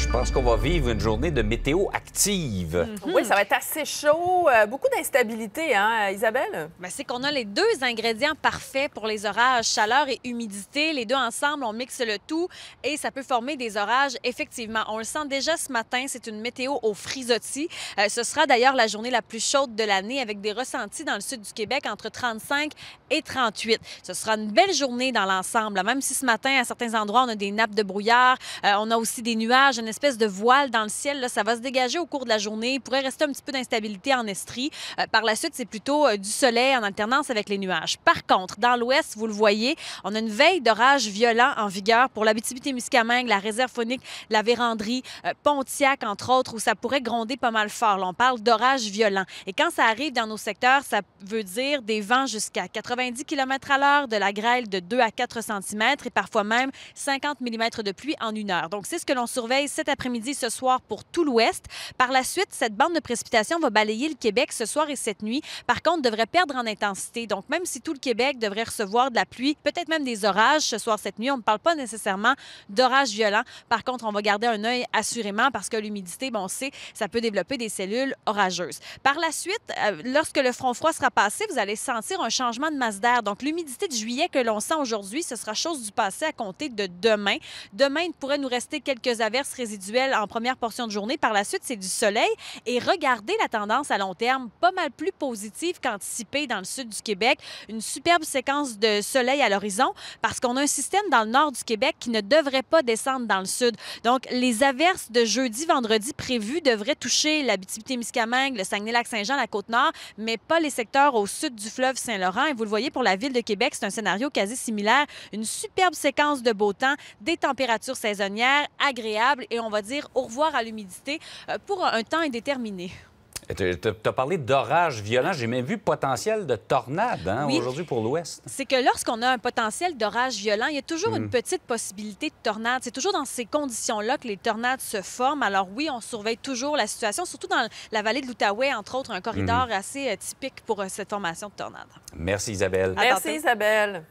je pense qu'on va vivre une journée de météo active. Mhm. Oui, ça va être assez chaud. Euh, beaucoup d'instabilité, hein, Isabelle? Ben, c'est qu'on a les deux ingrédients parfaits pour les orages, chaleur et humidité. Les deux ensemble, on mixe le tout et ça peut former des orages, effectivement. On le sent déjà ce matin, c'est une météo au frisottis. Euh, ce sera d'ailleurs la journée la plus chaude de l'année avec des ressentis dans le sud du Québec entre 35 et 38. Ce sera une belle journée dans l'ensemble, même si ce matin, à certains endroits, on a des nappes de brouillard, euh, on a aussi des nuages, espèce de voile dans le ciel. Là, ça va se dégager au cours de la journée. Il pourrait rester un petit peu d'instabilité en estrie. Euh, par la suite, c'est plutôt euh, du soleil en alternance avec les nuages. Par contre, dans l'ouest, vous le voyez, on a une veille d'orage violent en vigueur pour l'Abitibi-Témiscamingue, la réserve phonique, la véranderie, euh, Pontiac, entre autres, où ça pourrait gronder pas mal fort. Là, on parle d'orage violent. Et quand ça arrive dans nos secteurs, ça veut dire des vents jusqu'à 90 km à l'heure, de la grêle de 2 à 4 cm et parfois même 50 mm de pluie en une heure. Donc, c'est ce que l'on surveille cet après-midi ce soir pour tout l'ouest. Par la suite, cette bande de précipitation va balayer le Québec ce soir et cette nuit. Par contre, devrait perdre en intensité. Donc, même si tout le Québec devrait recevoir de la pluie, peut-être même des orages ce soir, cette nuit, on ne parle pas nécessairement d'orages violents. Par contre, on va garder un œil assurément parce que l'humidité, bon, on sait, ça peut développer des cellules orageuses. Par la suite, euh, lorsque le front froid sera passé, vous allez sentir un changement de masse d'air. Donc, l'humidité de juillet que l'on sent aujourd'hui, ce sera chose du passé à compter de demain. Demain, il pourrait nous rester quelques averses résiduelles en première portion de journée. Par la suite, c'est du soleil. Et regardez la tendance à long terme, pas mal plus positive qu'anticipée dans le sud du Québec. Une superbe séquence de soleil à l'horizon parce qu'on a un système dans le nord du Québec qui ne devrait pas descendre dans le sud. Donc, les averses de jeudi, vendredi prévues devraient toucher la bitibi le Saguenay-Lac-Saint-Jean, la Côte-Nord, mais pas les secteurs au sud du fleuve Saint-Laurent. Et vous le voyez, pour la ville de Québec, c'est un scénario quasi similaire. Une superbe séquence de beau temps, des températures saisonnières agréables et on va dire au revoir à l'humidité euh, pour un temps indéterminé. Tu as parlé d'orage violent. J'ai même vu potentiel de tornade hein, aujourd'hui pour l'Ouest. C'est que lorsqu'on a un potentiel d'orage violent, il y a toujours une hmm. petite possibilité de tornade. C'est toujours dans ces conditions-là que les tornades se forment. Alors oui, on surveille toujours la situation, surtout dans la vallée de l'Outaouais, entre autres, un corridor hmm. assez euh, typique pour euh, cette formation de tornade. Merci Isabelle. Merci Isabelle.